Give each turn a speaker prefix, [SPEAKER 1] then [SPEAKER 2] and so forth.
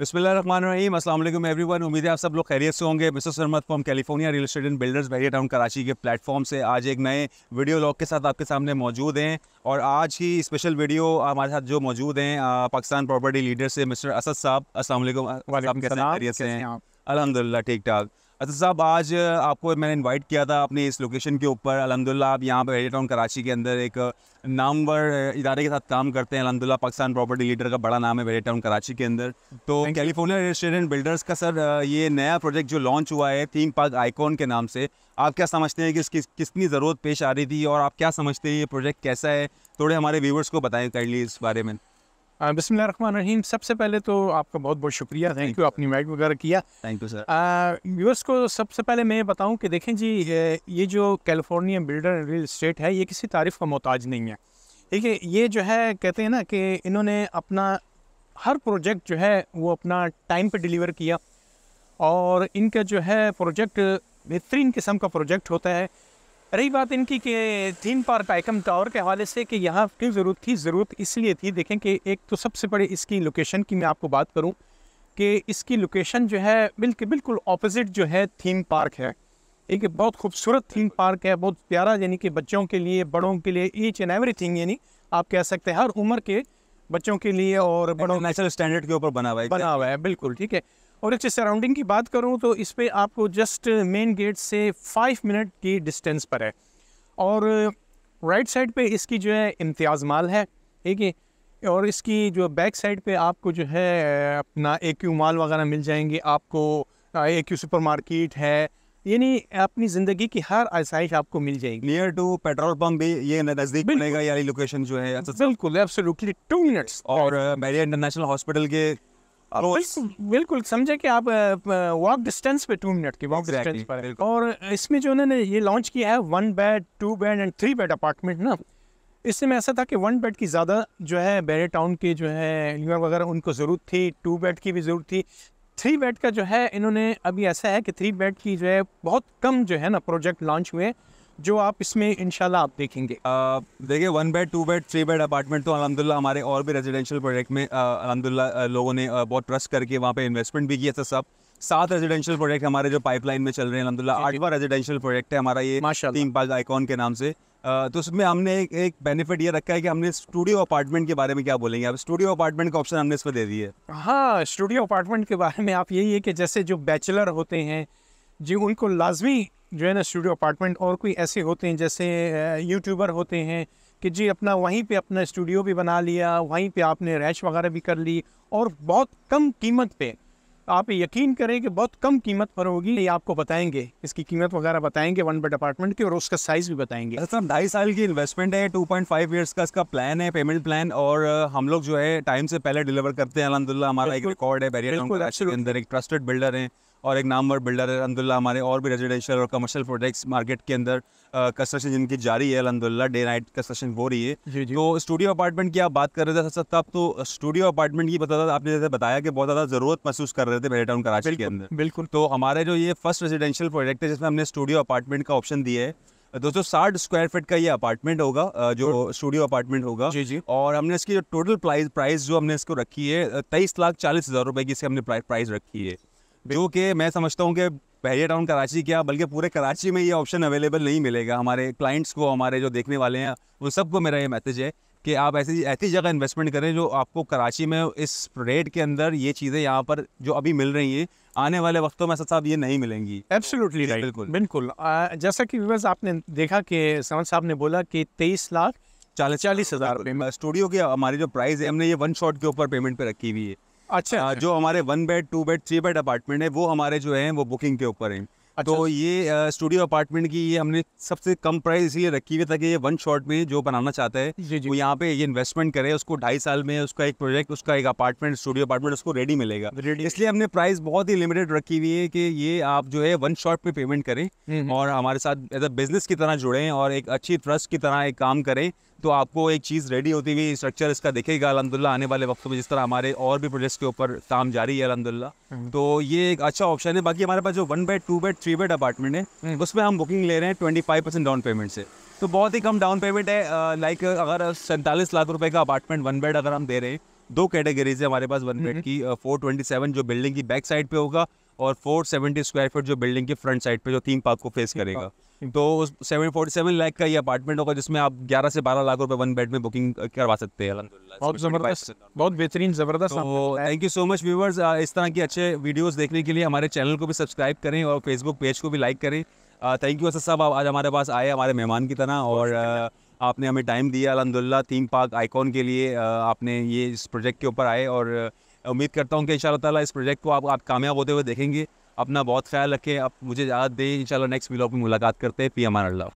[SPEAKER 1] बिस्मिल्लाम असल every one उम्मीद है आप सब लोग खैरियत से होंगे mister Sarmat from California real estate and builders Bahria town Karachi के प्लेटफॉर्म से आज एक नए वीडियो लॉग के साथ आपके सामने मौजूद हैं और आज ही स्पेशल वीडियो हमारे साथ जो मौजूद हैं पाकिस्तान प्रॉपर्टी लीडर से मिस्टर असद साहब असल खैरियत से हैं अलहमदिल्ला ठीक ठाक अच्छा साहब आज आपको मैंने इनवाइट किया था अपने इस लोकेशन के ऊपर अलहमदिल्ला आप यहाँ पर एरिया टाउन कराची के अंदर एक नामवर इदारे के साथ काम करते हैं अलहमदिल्ला पाकिस्तान प्रॉपर्टी लीडर का बड़ा नाम है वेरी टाउन कराची के अंदर तो कैलिफोर्निया रेस्टोरेंट बिल्डर्स का सर ये नया प्रोजेक्ट जो लॉन्च हुआ है थीम पार्क आइकॉन के नाम से आप क्या समझते हैं कि इसकी कितनी ज़रूरत पेश आ रही थी और आप क्या समझते हैं ये प्रोजेक्ट कैसा है थोड़े हमारे व्यूवर्स को बताएँ काइंडली इस बारे में बिसमिल रहीम सबसे पहले तो आपका बहुत
[SPEAKER 2] बहुत शुक्रिया थैंक यू आपने इन्वाइट वगैरह किया थैंक यू सर व्यूअर्स को सबसे पहले मैं बताऊं कि देखें जी ये जो कैलिफोर्निया बिल्डर रियल इस्टेट है ये किसी तारीफ़ का मोहताज नहीं है ठीक है ये जो है कहते हैं ना कि इन्होंने अपना हर प्रोजेक्ट जो है वो अपना टाइम पर डिलीवर किया और इनका जो है प्रोजेक्ट बेहतरीन किस्म का प्रोजेक्ट होता है रही बात इनकी कि थीम पार्क आइकम टावर के हवाले से कि यहाँ क्यों ज़रूरत थी ज़रूरत इसलिए थी देखें कि एक तो सबसे बड़े इसकी लोकेशन की मैं आपको बात करूँ कि इसकी लोकेशन जो है बिल्कुल बिल्कुल ऑपोजिट जो है थीम पार्क है एक बहुत खूबसूरत थीम पार्क है बहुत प्यारा यानी कि बच्चों के लिए बड़ों के लिए ईच एंड एवरी थिंग यानी आप कह सकते हैं हर उम्र के बच्चों के लिए और बड़ों नेचुरल स्टैंडर्ड के ऊपर बना हुआ है बना हुआ है बिल्कुल ठीक है और इसके सराउंडिंग की बात करूँ तो इस पर आपको जस्ट मेन गेट से फाइव मिनट की डिस्टेंस पर है और राइट साइड पे इसकी जो है इम्तियाज़ माल है ठीक है और इसकी जो बैक साइड पे आपको जो है अपना ए क्यू माल वगैरह मिल जाएंगे आपको ए क्यू सुपर मार्केट है यानी अपनी
[SPEAKER 1] ज़िंदगी की हर आसाइश आपको मिल जाएगी नियर टू पेट्रोल पम्प भी ये नज़दीक पड़ेगा यानी लोकेशन जो है बिल्कुल एब्सोल्युटली टू मिनट्स और मैरिया इंटरनेशनल हॉस्पिटल के तो
[SPEAKER 2] तो बिल्कुल समझे कि आप वॉक डिस्टेंस पे टू मिनट की वॉक डिस्टेंस पर और इसमें जो उन्होंने ये लॉन्च किया है one bed two bed and three bed apartment ना इसमें ऐसा था कि वन बेड की ज़्यादा जो है बेरे टाउन के जो है न्यूयॉर्क वगैरह उनको ज़रूरत थी टू बेड की भी ज़रूरत थी थ्री बेड का जो है इन्होंने अभी ऐसा है कि थ्री बेड की जो है बहुत कम जो
[SPEAKER 1] है ना प्रोजेक्ट लॉन्च हुए जो आप इसमें इनशाला आप देखेंगे देखिए one bed two bed three bed apartment तो अलहमदिल्ला हमारे और भी रेजिडेंशियल प्रोजेक्ट में अलहमदिल्ला लोगों ने बहुत ट्रस्ट करके वहाँ पे इन्वेस्टमेंट भी किया था सब सात रेजिडेंशियल प्रोजेक्ट हमारे जो पाइपलाइन में चल रहे हैं अलहमदिल्ला आठवां रेजिडेंशियल प्रोजेक्ट है हमारा ये तीन पाल आइकॉन के नाम से तो उसमें हमने एक एक बेनिफिट ये रखा है कि हमने स्टूडियो अपार्टमेंट के बारे में क्या बोलेंगे आप स्टूडियो अपार्टमेंट का ऑप्शन हमने इसमें दे दिए हाँ स्टूडियो
[SPEAKER 2] अपार्टमेंट के बारे में आप यही है कि जैसे जो बैचलर होते हैं जी उनको लाजमी जो है ना स्टूडियो अपार्टमेंट और कोई ऐसे होते हैं जैसे यूट्यूबर होते हैं कि जी अपना वहीं पे अपना स्टूडियो भी बना लिया वहीं पे आपने रैश वगैरह भी कर ली और बहुत कम कीमत पे आप यकीन करें कि बहुत कम कीमत पर होगी ये आपको बताएंगे इसकी कीमत वगैरह
[SPEAKER 1] बताएंगे वन बेड अपार्टमेंट की और उसका साइज़ भी बताएंगे अच्छा, सर ढाई साल की इन्वेस्टमेंट है टू पॉइंट फाइव ईयर्स का इसका प्लान है पेमेंट प्लान और हम लोग जो है टाइम से पहले डिलीवर करते हैं अलहमदिल्ला हमारा एक रिकॉर्ड है बैरियर के अंदर एक ट्रस्टेड बिल्डर है और एक नामवर बिल्डर है अलहमदिल्ला हमारे और भी रेजिडेंशियल और कमर्शियल प्रोजेक्ट्स मार्केट के अंदर कंस्ट्रक्शन जिनकी जारी है अलहमदिल्ला डे नाइट कंस्ट्रक्शन हो रही है जी जी। तो स्टूडियो अपार्टमेंट की आप बात कर रहे थे सबसे तब तो स्टूडियो अपार्टमेंट की बता आपने जैसे बताया कि बहुत ज़्यादा ज़रूरत महसूस कर रहे थे मेरे टाउन कराची के अंदर बिल्कुल तो हमारे जो ये फर्स्ट रेजिडेंशियल प्रोजेक्ट है जिसमें हमने स्टूडियो अपार्टमेंट का ऑप्शन दिया है दो सौ साठ स्क्वायर फीट का ये अपार्टमेंट होगा जो स्टूडियो अपार्टमेंट होगा जी जी और हमने इसकी जो टोटल प्राइस प्राइस जो हमने इसको रखी है तेईस लाख चालीस हज़ार रुपये की इसकी हमने प्राइस रखी है जो कि मैं समझता हूँ कि पहले टाउन कराची क्या बल्कि पूरे कराची में ये ऑप्शन अवेलेबल नहीं मिलेगा हमारे क्लाइंट्स को हमारे जो देखने वाले हैं उन सबको मेरा ये मैसेज है कि आप ऐसी ऐसी जगह इन्वेस्टमेंट करें जो आपको कराची में इस रेट के अंदर ये चीज़ें यहाँ पर जो अभी मिल रही हैं आने वाले वक्तों में साहब ये नहीं मिलेंगी एब्सोल्युटली राइट बिल्कुल बिल्कुल
[SPEAKER 2] जैसा कि व्यूवर्स आपने देखा कि सवन साहब ने बोला कि तेईस लाख चालीस चालीस
[SPEAKER 1] हज़ार स्टूडियो की हमारी जो प्राइस है हमने ये वन शॉट के ऊपर पेमेंट पे रखी हुई है अच्छा जो हमारे one bed two bed three bed apartment है वो हमारे जो है वो बुकिंग के ऊपर है तो अच्छा। तो ये स्टूडियो अपार्टमेंट की ये हमने सबसे कम प्राइस इसलिए रखी हुई कि ये वन शॉट में जो बनाना चाहता है जी जी। वो यहाँ पे ये इन्वेस्टमेंट करे उसको ढाई साल में उसका एक प्रोजेक्ट उसका एक अपार्टमेंट स्टूडियो अपार्टमेंट उसको रेडी मिलेगा इसलिए हमने प्राइस बहुत ही लिमिटेड रखी हुई है कि ये आप जो है वन शॉट में पेमेंट करें हम्म, हम्म। और हमारे साथ एज अ बिजनेस की तरह जुड़े और एक अच्छी ट्रस्ट की तरह एक काम करें तो आपको एक चीज़ रेडी होती हुई स्ट्रक्चर इसका दिखेगा अलहमदुल्ला आने वाले वक्त में जिस तरह हमारे और भी प्रोजेक्ट्स के ऊपर काम जारी है अलहमदुल्ला हम्म। तो ये एक अच्छा ऑप्शन है बाकी हमारे पास जो one bed two bed three bed apartment है हम्म। उसमें हम बुकिंग ले रहे हैं twenty five percent down payment से तो बहुत ही कम डाउन पेमेंट है लाइक अगर सैंतालीस लाख रुपए का अपार्टमेंट वन बेड अगर हम दे रहे हैं दो कैटेगरीज है हमारे पास वन बेड हम्म। की फोर ट्वेंटी सेवन जो बिल्डिंग की बैक साइड पे होगा और फोर सेवेंटी स्क्वायर फीट जो बिल्डिंग के फ्रंट साइड पे जो थीम पार्क को फेस करेगा तो उस सेवन फोर्टी सेवन लाख का ये अपार्टमेंट होगा जिसमें आप ग्यारह से बारह लाख रुपए वन बेड में बुकिंग करवा सकते हैं बहुत जबरदस्त बहुत बेहतरीन जबरदस्त thank you so much viewers इस तरह के अच्छे वीडियोस देखने के लिए हमारे चैनल को भी सब्सक्राइब करें और फेसबुक पेज को भी लाइक करें थैंक यू असद साहब आप आज हमारे पास आए हमारे मेहमान की तरह और आपने हमें टाइम दिया अलहमदिल्ला थीम पार्क आइकॉन के लिए आपने ये इस प्रोजेक्ट के ऊपर आए और उम्मीद करता हूँ कि इन ताला इस प्रोजेक्ट को आप आप कामयाब होते हुए देखेंगे अपना बहुत ख्याल रखें आप मुझे याद दें इंशाल्लाह नेक्स्ट व्लॉग में मुलाकात करते हैं पी आर अल्लाह